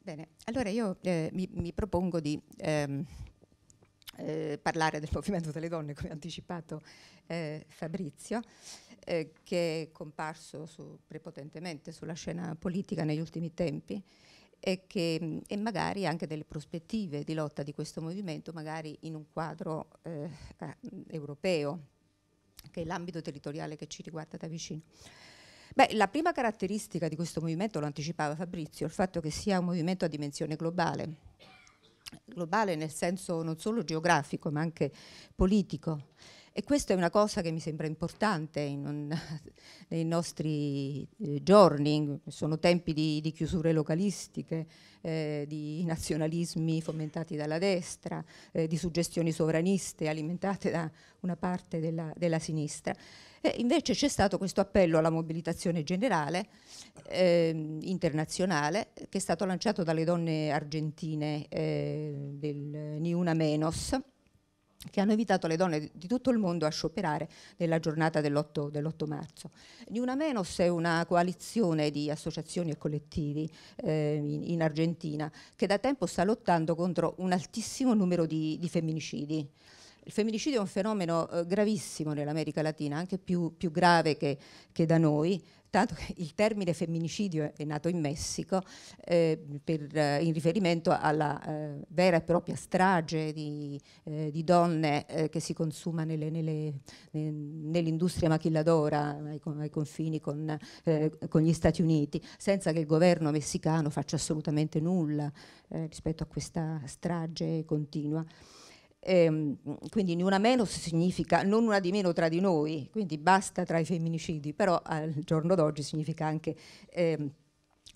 Bene, allora io eh, mi, mi, propongo di ehm, eh, parlare del Movimento delle Donne, come ha anticipato eh, Fabrizio, eh, che è comparso su, prepotentemente sulla scena politica negli ultimi tempi e, che, e, magari anche delle prospettive di lotta di questo movimento, magari in un quadro eh, eh, europeo, che è l'ambito territoriale che ci riguarda da vicino. Beh, la prima caratteristica di questo movimento, lo anticipava Fabrizio, è il fatto che sia un movimento a dimensione globale, globale nel senso non solo geografico ma anche politico e questa è una cosa che mi sembra importante un, nei nostri eh, giorni, sono tempi di, di chiusure localistiche, eh, di nazionalismi fomentati dalla destra, eh, di suggestioni sovraniste alimentate da una parte della, della sinistra. E invece c'è stato questo appello alla mobilitazione generale ehm, internazionale che è stato lanciato dalle donne argentine eh, del Niuna Una Menos, che hanno invitato le donne di tutto il mondo a scioperare nella giornata dell'8, dell marzo. Di una Menos è una coalizione di associazioni e collettivi eh, in, in, Argentina che da tempo sta lottando contro un altissimo numero di, di femminicidi. Il femminicidio è un fenomeno eh, gravissimo nell'America Latina, anche più, più grave che, che, da noi, tanto che il termine femminicidio è nato in Messico eh, per, eh, in riferimento alla eh, vera e propria strage di, eh, di donne eh, che si consuma nell'industria maquilladora ai, ai confini con, con, gli Stati Uniti, senza che il governo messicano faccia assolutamente nulla rispetto a questa strage continua. Ehm, quindi in una meno significa non una di meno tra di noi, quindi basta tra i femminicidi, però al giorno d'oggi significa anche ehm,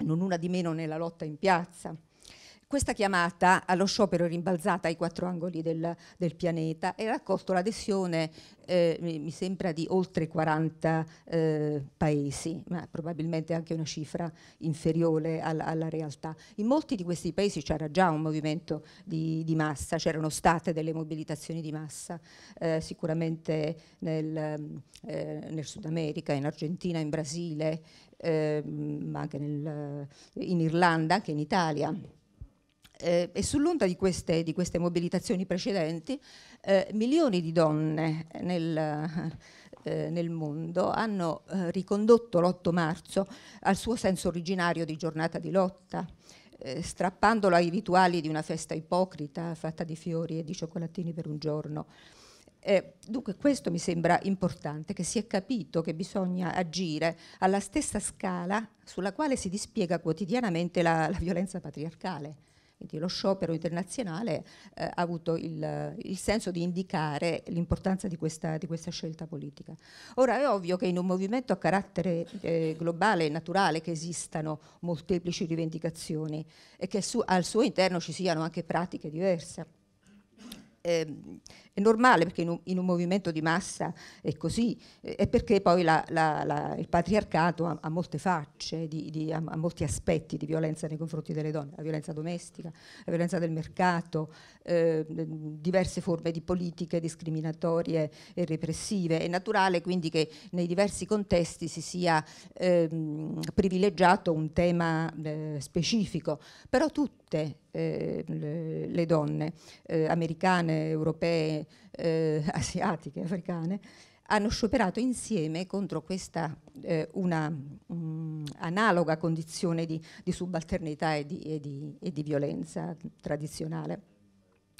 non una di meno nella lotta in piazza. Questa chiamata allo sciopero rimbalzata ai quattro angoli del, del pianeta e ha raccolto l'adesione, eh, mi sembra, di oltre 40 eh, paesi, ma probabilmente anche una cifra inferiore alla, alla realtà. In molti di questi paesi c'era già un movimento di, di massa, c'erano state delle mobilitazioni di massa, eh, sicuramente nel, eh, nel Sud America, in Argentina, in Brasile, eh, ma anche nel, in Irlanda, anche in Italia eh, e sull'onda di queste, di queste mobilitazioni precedenti, eh, milioni di donne nel, eh, nel mondo hanno eh, ricondotto l'8 marzo al suo senso originario di giornata di lotta, eh, strappandolo ai rituali di una festa ipocrita fatta di fiori e di cioccolatini per un giorno. Eh, dunque questo mi sembra importante, che si è capito che bisogna agire alla stessa scala sulla quale si dispiega quotidianamente la, la violenza patriarcale. Quindi lo sciopero internazionale eh, ha avuto il, il, senso di indicare l'importanza di, di questa, scelta politica. Ora è ovvio che in un movimento a carattere eh, globale è naturale che esistano molteplici rivendicazioni e che su, al suo interno ci siano anche pratiche diverse. Eh, è normale perché in un, in un movimento di massa è così e eh, perché poi la, la, la, il patriarcato ha, ha molte facce, di, di, ha, ha, molti aspetti di violenza nei confronti delle donne, la violenza domestica, la violenza del mercato, eh, diverse forme di politiche discriminatorie e repressive. È naturale quindi che nei diversi contesti si sia ehm, privilegiato un tema eh, specifico, però tutte eh, le donne eh, americane, europee, eh, asiatiche, africane, hanno scioperato insieme contro questa eh, una mh, mm, analoga condizione di, di subalternità e di, e, di, e di, violenza tradizionale.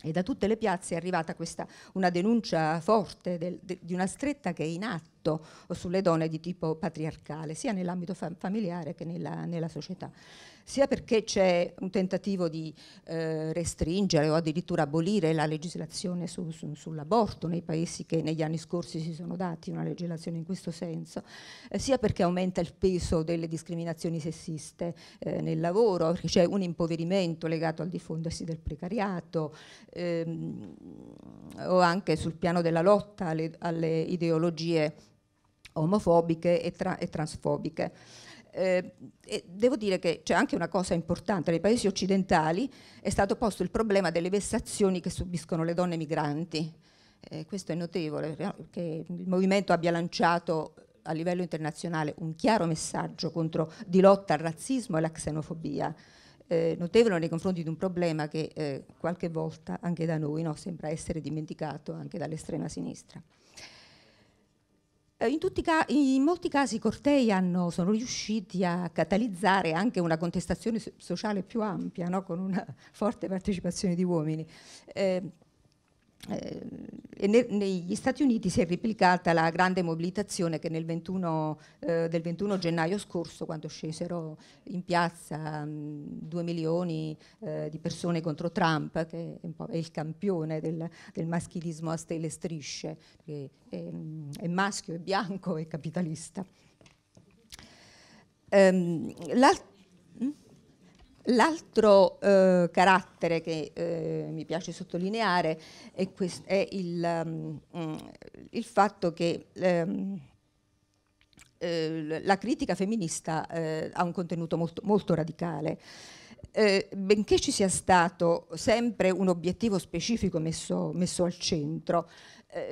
E da tutte le piazze è arrivata questa, una denuncia forte del, de, di una stretta che è in atto sulle donne di tipo patriarcale, sia nell'ambito fam familiare che nella, nella società sia perché c'è un tentativo di eh, restringere o addirittura abolire la legislazione su, su, sull'aborto nei paesi che negli anni scorsi si sono dati una legislazione in questo senso, eh, sia perché aumenta il peso delle discriminazioni sessiste eh, nel lavoro, perché c'è un impoverimento legato al diffondersi del precariato ehm, o anche sul piano della lotta alle, alle ideologie omofobiche e, tra, e transfobiche. Eh, devo dire che c'è anche una cosa importante, nei paesi occidentali è stato posto il problema delle vessazioni che subiscono le donne migranti. Eh, questo è notevole, eh, che il movimento abbia lanciato eh, a livello internazionale un chiaro messaggio contro, di lotta al razzismo e alla xenofobia. Eh, notevole nei confronti di un problema che eh, qualche volta anche da noi no, sembra essere dimenticato anche dall'estrema sinistra. Eh, in, ca- in, molti casi i cortei hanno, sono riusciti a catalizzare anche una contestazione sociale più ampia, no? con una forte partecipazione di uomini. Eh, eh, ne, negli Stati Uniti si è replicata la grande mobilitazione che nel 21, eh, del 21 gennaio scorso, quando scesero in piazza mh, due milioni eh, di persone contro Trump, che è, il campione del, del maschilismo a stelle e strisce, perché è, è maschio, è bianco, e capitalista. Um, ehm, L'altro L'altro eh, carattere che eh, mi piace sottolineare è, è il, um, il, fatto che um, la critica femminista eh, ha un contenuto molto, molto radicale. Eh, benché ci sia stato sempre un obiettivo specifico messo, messo al centro,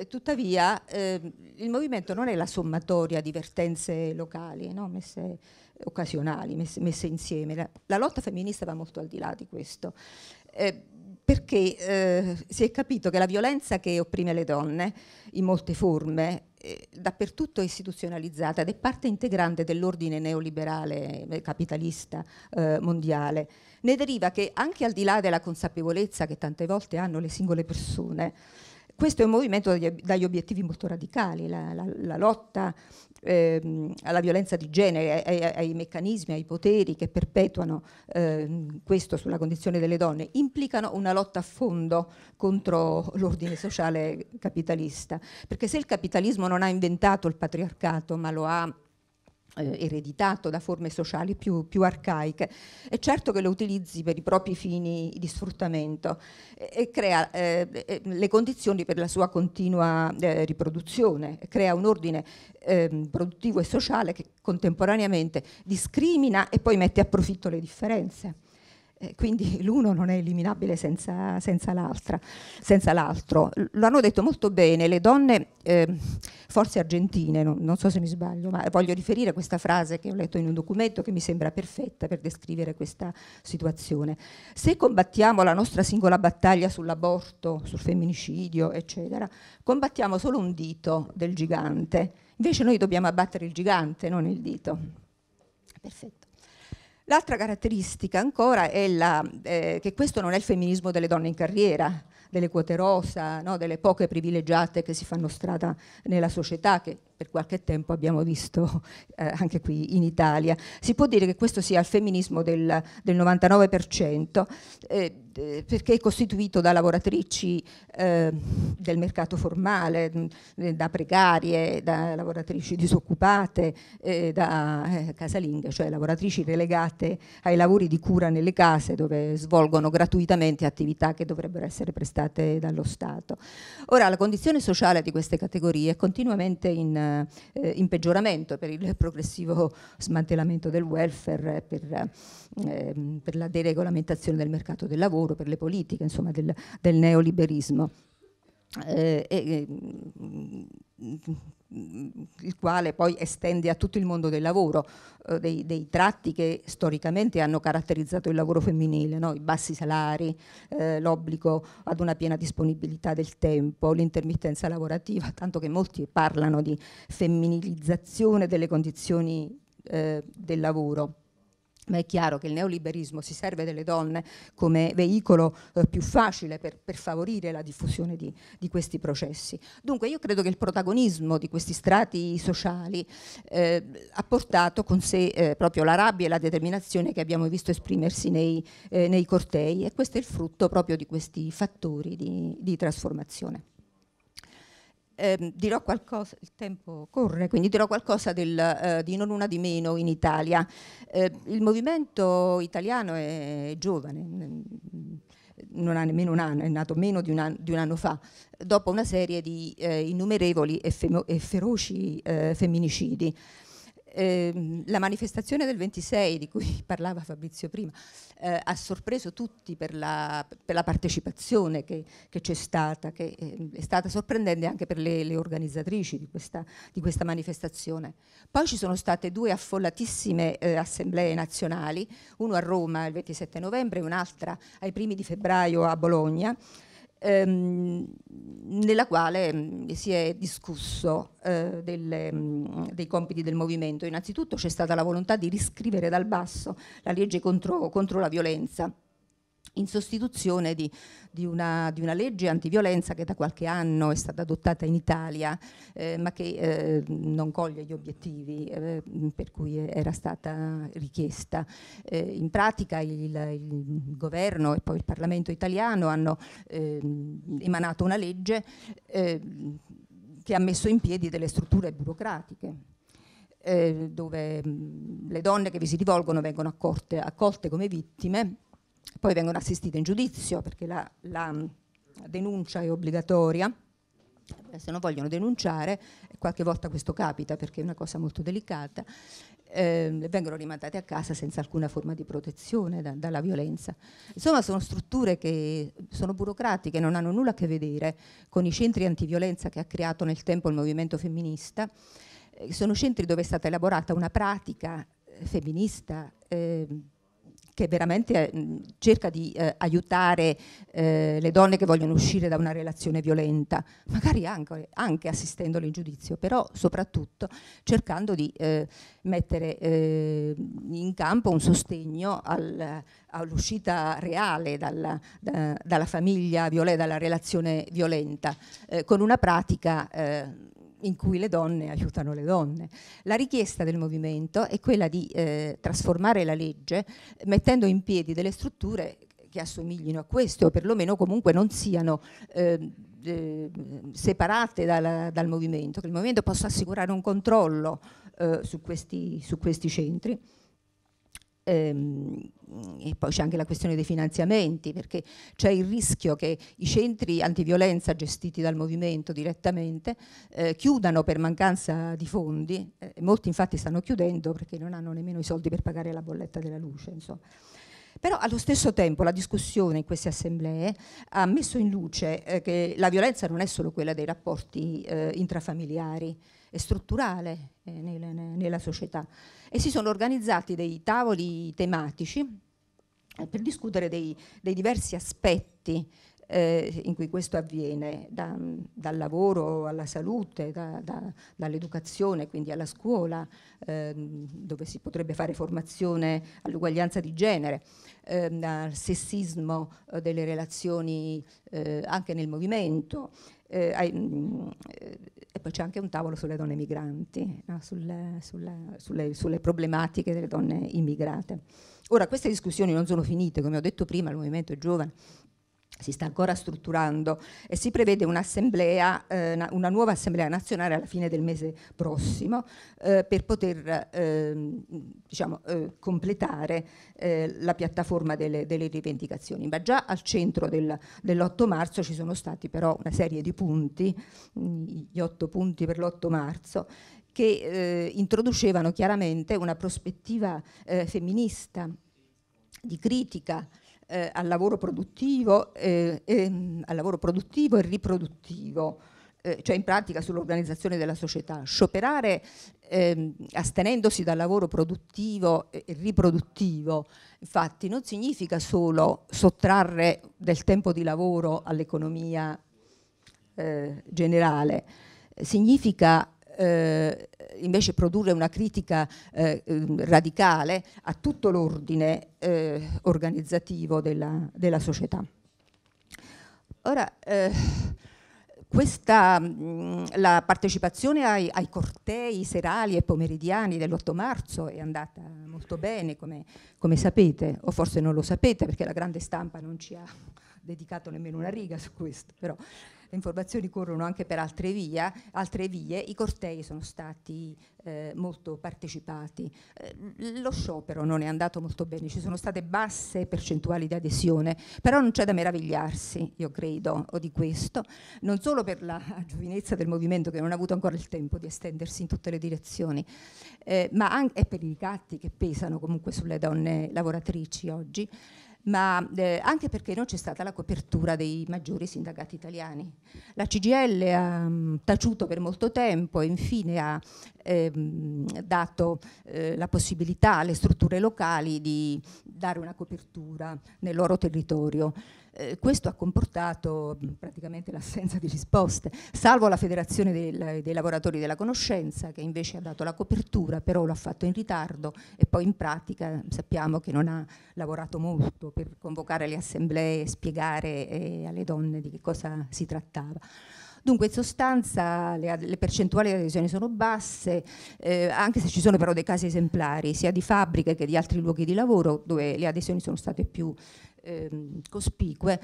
tuttavia ehm, il movimento non è la sommatoria di vertenze locali no? messe occasionali messe, messe insieme. La, la, lotta femminista va molto al di là di questo. Eh, perché eh, si è capito che la violenza che opprime le donne in molte forme eh, dappertutto è istituzionalizzata ed è parte integrante dell'ordine neoliberale eh, capitalista eh, mondiale. Ne deriva che anche al di là della consapevolezza che tante volte hanno le singole persone, questo è un movimento dagli obiettivi molto radicali, la, la, la lotta ehm, alla violenza di genere, ai, ai, meccanismi, ai poteri che perpetuano ehm, questo sulla condizione delle donne, implicano una lotta a fondo contro l'ordine sociale capitalista, perché se il capitalismo non ha inventato il patriarcato ma lo ha eh, ereditato da forme sociali più, più, arcaiche. È certo che lo utilizzi per i propri fini di sfruttamento e, e crea eh, le condizioni per la sua continua eh, riproduzione, crea un ordine ehm, produttivo e sociale che contemporaneamente discrimina e poi mette a profitto le differenze quindi l'uno non è eliminabile senza, senza l'altro. Lo hanno detto molto bene le donne, eh, forse argentine, non, non so se mi sbaglio, ma voglio riferire questa frase che ho letto in un documento che mi sembra perfetta per descrivere questa situazione. Se combattiamo la nostra singola battaglia sull'aborto, sul femminicidio, eccetera, combattiamo solo un dito del gigante. Invece noi dobbiamo abbattere il gigante, non il dito. Perfetto. L'altra caratteristica ancora è la, eh, che questo non è il femminismo delle donne in carriera, delle quote rosa, no? delle poche privilegiate che si fanno strada nella società, che per qualche tempo abbiamo visto eh, anche qui in Italia. Si può dire che questo sia il femminismo del, del 99%, eh, perché è costituito da lavoratrici eh, del mercato formale, mm, da precarie, da lavoratrici disoccupate, eh, da eh, casalinghe, cioè lavoratrici relegate ai lavori di cura nelle case dove svolgono gratuitamente attività che dovrebbero essere prestate dallo Stato. Ora, la condizione sociale di queste categorie è continuamente in in, eh, in peggioramento per il progressivo smantellamento del welfare, per, eh, per, la deregolamentazione del mercato del lavoro, per le politiche insomma, del, del neoliberismo. Eh, eh, il quale poi estende a tutto il mondo del lavoro, eh, dei, dei, tratti che storicamente hanno caratterizzato il lavoro femminile, no? i bassi salari, eh, l'obbligo ad una piena disponibilità del tempo, l'intermittenza lavorativa, tanto che molti parlano di femminilizzazione delle condizioni eh, del lavoro. Ma è chiaro che il neoliberismo si serve delle donne come veicolo eh, più facile per, per, favorire la diffusione di, di, questi processi. Dunque io credo che il protagonismo di questi strati sociali eh, ha portato con sé eh, proprio la rabbia e la determinazione che abbiamo visto esprimersi nei, eh, nei cortei e questo è il frutto proprio di questi fattori di, di trasformazione. Ehm, dirò qualcosa, il tempo corre, quindi dirò qualcosa del, eh, di non una di meno in Italia. Eh, il movimento italiano è giovane, non ha nemmeno un anno, è nato meno di un anno, di un anno fa, dopo una serie di eh, innumerevoli e, e feroci eh, femminicidi. Ehm, la manifestazione del 26 di cui parlava Fabrizio prima eh, ha sorpreso tutti per la, per la partecipazione che, c'è stata, che eh, è stata sorprendente anche per le, le organizzatrici di questa, di questa, manifestazione. Poi ci sono state due affollatissime eh, assemblee nazionali, uno a Roma il 27 novembre e un'altra ai primi di febbraio a Bologna ehm, nella quale mm, si è discusso eh, delle, mm, dei compiti del movimento. Innanzitutto c'è stata la volontà di riscrivere dal basso la legge contro, contro la violenza in sostituzione di, di, una, di, una, legge antiviolenza che da qualche anno è stata adottata in Italia, eh, ma che eh, non coglie gli obiettivi eh, per cui era stata richiesta. Eh, in pratica il, il, governo e poi il Parlamento italiano hanno ehm, emanato una legge eh, che ha messo in piedi delle strutture burocratiche eh, dove mh, mm, le donne che vi si rivolgono vengono accorte, accolte come vittime poi vengono assistite in giudizio perché la, la mm, denuncia è obbligatoria eh, se non vogliono denunciare, eh, qualche volta questo capita perché è una cosa molto delicata, eh, vengono rimandate a casa senza alcuna forma di protezione da, dalla violenza. Insomma, sono strutture che sono burocratiche, non hanno nulla a che vedere con i centri antiviolenza che ha creato nel tempo il movimento femminista. Eh, sono centri dove è stata elaborata una pratica eh, femminista. Eh, che veramente eh, cerca di eh, aiutare eh, le donne che vogliono uscire da una relazione violenta, magari anche, anche assistendole in giudizio, però soprattutto cercando di eh, mettere eh, in campo un sostegno al, all'uscita reale dalla, da, dalla famiglia violenta, dalla relazione violenta, eh, con una pratica in cui le donne aiutano le donne. La richiesta del movimento è quella di eh, trasformare la legge mettendo in piedi delle strutture che assomiglino a queste o perlomeno comunque non siano eh, eh separate dal, dal, movimento, che il movimento possa assicurare un controllo eh, su questi, su questi centri. Ehm, e poi c'è anche la questione dei finanziamenti, perché c'è il rischio che i centri antiviolenza gestiti dal movimento direttamente eh, chiudano per mancanza di fondi, eh, molti infatti stanno chiudendo perché non hanno nemmeno i soldi per pagare la bolletta della luce. Insomma. Però allo stesso tempo la discussione in queste assemblee ha messo in luce eh, che la violenza non è solo quella dei rapporti eh, intrafamiliari, è strutturale, eh, nel, nella società e si sono organizzati dei tavoli tematici eh, per discutere dei, dei diversi aspetti eh, in cui questo avviene, da, dal lavoro alla salute, da, da, dall'educazione quindi alla scuola, ehm, dove si potrebbe fare formazione all'uguaglianza di genere, ehm, al sessismo eh, delle relazioni eh, anche nel movimento. Eh, mm, eh, e poi c'è anche un tavolo sulle donne migranti, no? sulle, sulle, sulle, sulle, problematiche delle donne immigrate. Ora, queste discussioni non sono finite, come ho detto prima, il movimento è giovane, si sta ancora strutturando e si prevede un'assemblea, eh, una nuova assemblea nazionale alla fine del mese prossimo eh, per poter ehm, diciamo, eh, diciamo, completare eh, la piattaforma delle, delle, rivendicazioni. Ma già al centro del, dell'8 marzo ci sono stati però una serie di punti, gli otto punti per l'8 marzo, che eh, introducevano chiaramente una prospettiva eh, femminista di critica eh, al, lavoro produttivo, eh, e, ehm, al lavoro produttivo e riproduttivo, eh, cioè in pratica sull'organizzazione della società. Scioperare ehm, astenendosi dal lavoro produttivo e riproduttivo, infatti, non significa solo sottrarre del tempo di lavoro all'economia eh, generale, significa eh, invece produrre una critica eh, mm, radicale a tutto l'ordine eh, organizzativo della, della, società. Ora, eh, questa, mh, mm, la partecipazione ai, ai, cortei serali e pomeridiani dell'8 marzo è andata molto bene, come, come sapete, o forse non lo sapete perché la grande stampa non ci ha dedicato nemmeno una riga su questo, però le informazioni corrono anche per altre, via, altre vie, i cortei sono stati eh, molto partecipati. Eh, lo sciopero non è andato molto bene, ci sono state basse percentuali di adesione, però non c'è da meravigliarsi, io credo, di questo, non solo per la giovinezza del movimento che non ha avuto ancora il tempo di estendersi in tutte le direzioni, eh, ma anche per i ricatti che pesano comunque sulle donne lavoratrici oggi ma eh, anche perché non c'è stata la copertura dei maggiori sindacati italiani. La CGL ha ehm, mh, taciuto per molto tempo e infine ha ehm, dato eh, la possibilità alle strutture locali di dare una copertura nel loro territorio. Eh, questo ha comportato mm, praticamente l'assenza di risposte, salvo la Federazione del, dei lavoratori della conoscenza che invece ha dato la copertura, però l'ha fatto in ritardo e poi in pratica mm, sappiamo che non ha lavorato molto per convocare le assemblee e spiegare eh, alle donne di che cosa si trattava. Dunque in sostanza le, le percentuali di adesione sono basse, eh, anche se ci sono però dei casi esemplari, sia di fabbriche che di altri luoghi di lavoro dove le adesioni sono state più eh, cospicue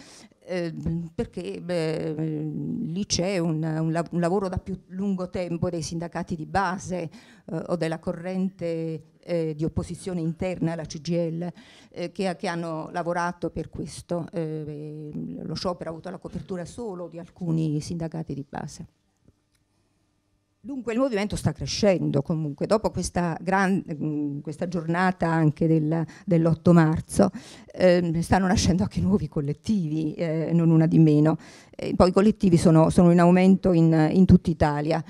eh, perché beh, lì c'è un, un, un, lavoro da più lungo tempo dei sindacati di base eh, o della corrente eh, di opposizione interna alla CGL eh, che, che, hanno lavorato per questo. Eh, lo sciopero ha avuto la copertura solo di alcuni sindacati di base. Dunque il movimento sta crescendo comunque, dopo questa, gran, questa giornata anche del, dell'8 marzo eh, stanno nascendo anche nuovi collettivi, eh, non una di meno. E poi i collettivi sono, sono in aumento in, in tutta Italia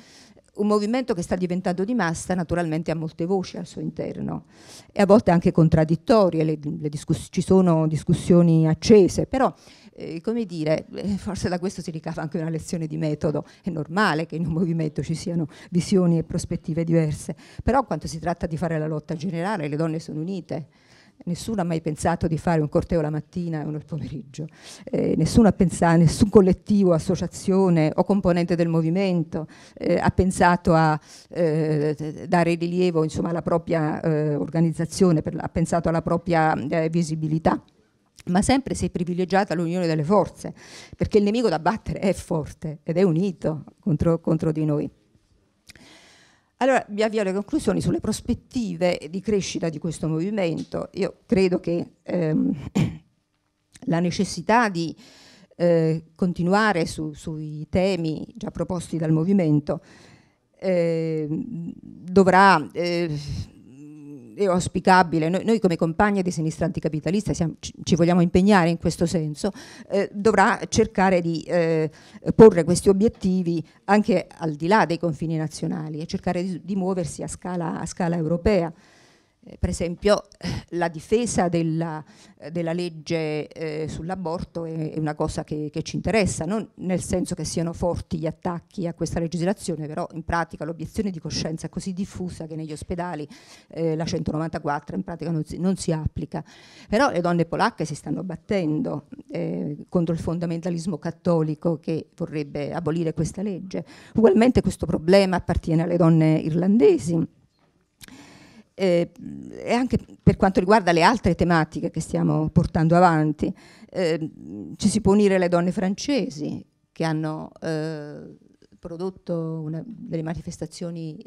un movimento che sta diventando di massa naturalmente ha molte voci al suo interno e a volte anche contraddittorie, le, le ci sono discussioni accese, però eh, come dire, eh, forse da questo si ricava anche una lezione di metodo, è normale che in un movimento ci siano visioni e prospettive diverse, però quando si tratta di fare la lotta generale le donne sono unite Nessuno ha mai pensato di fare un corteo la mattina e uno il pomeriggio, eh, nessuno ha pensato, nessun collettivo, associazione o componente del movimento eh, ha pensato a eh, dare rilievo insomma, alla propria eh, organizzazione, per, ha pensato alla propria eh, visibilità ma sempre si è privilegiata l'unione delle forze, perché il nemico da battere è forte ed è unito contro, contro di noi. Allora mi avvio alle conclusioni sulle prospettive di crescita di questo movimento. Io credo che ehm, la necessità di eh, continuare su, sui temi già proposti dal movimento eh, dovrà... Eh, è auspicabile, noi, noi come compagna di sinistra anticapitalista siamo, ci, vogliamo impegnare in questo senso, eh, dovrà cercare di eh, porre questi obiettivi anche al di là dei confini nazionali e cercare di, di muoversi a scala, a scala europea. Eh, per esempio eh, la difesa della, eh, della legge eh, sull'aborto è, è, una cosa che, che, ci interessa, non nel senso che siano forti gli attacchi a questa legislazione, però in pratica l'obiezione di coscienza è così diffusa che negli ospedali eh, la 194 in pratica non si, non si, applica. Però le donne polacche si stanno battendo eh, contro il fondamentalismo cattolico che vorrebbe abolire questa legge. Ugualmente questo problema appartiene alle donne irlandesi eh, e anche per quanto riguarda le altre tematiche che stiamo portando avanti. Eh, ci si può unire alle donne francesi che hanno eh, prodotto una, delle manifestazioni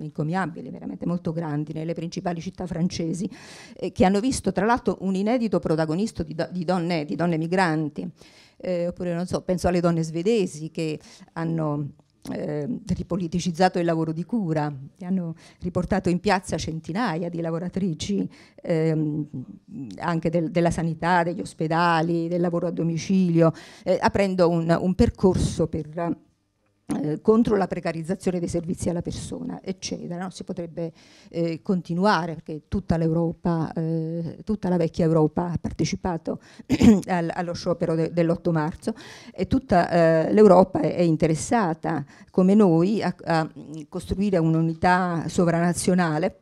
incomiabili, eh, veramente molto grandi, nelle principali città francesi, eh, che hanno visto tra l'altro un inedito protagonista di, do, di, donne, di donne migranti, eh, oppure non so, penso alle donne svedesi che hanno eh, ripoliticizzato il lavoro di cura, hanno riportato in piazza centinaia di lavoratrici ehm, anche del, della sanità, degli ospedali, del lavoro a domicilio, eh, aprendo un, un percorso per eh, contro la precarizzazione dei servizi alla persona, eccetera. No? Si potrebbe eh, continuare perché tutta l'Europa, eh, tutta la vecchia Europa ha partecipato allo sciopero de, dell'8 marzo e tutta eh, l'Europa è, è, interessata, come noi, a, a costruire un'unità sovranazionale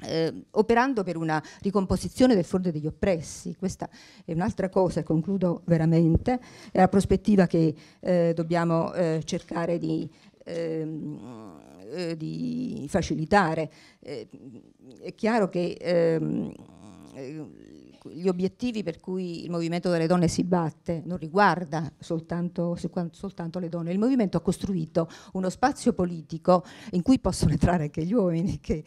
eh, operando per una ricomposizione del fronte degli oppressi. Questa è un'altra cosa, e concludo veramente, è la prospettiva che eh, dobbiamo eh, cercare di, ehm, eh, di facilitare. Eh, è chiaro che ehm, gli obiettivi per cui il movimento delle donne si batte non riguarda soltanto, soltanto, le donne, il movimento ha costruito uno spazio politico in cui possono entrare anche gli uomini che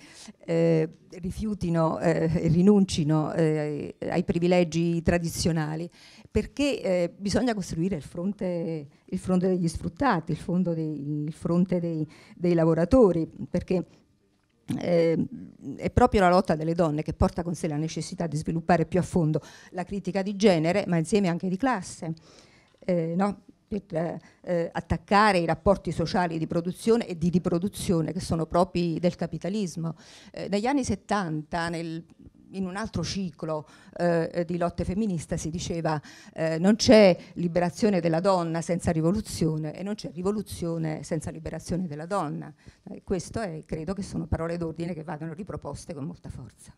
eh, rifiutino eh, e eh, rinuncino eh, ai privilegi tradizionali, perché eh, bisogna costruire il fronte, il fronte degli sfruttati, il, dei, il fronte dei, dei lavoratori, perché eh, è proprio la lotta delle donne che porta con sé la necessità di sviluppare più a fondo la critica di genere, ma insieme anche di classe, eh, no? per eh, attaccare i rapporti sociali di produzione e di riproduzione che sono propri del capitalismo. Eh, negli anni 70, nel in un altro ciclo eh, eh, di lotte femministe si diceva eh, non c'è liberazione della donna senza rivoluzione e non c'è rivoluzione senza liberazione della donna. Eh, questo è, credo che sono parole d'ordine che vadano riproposte con molta forza.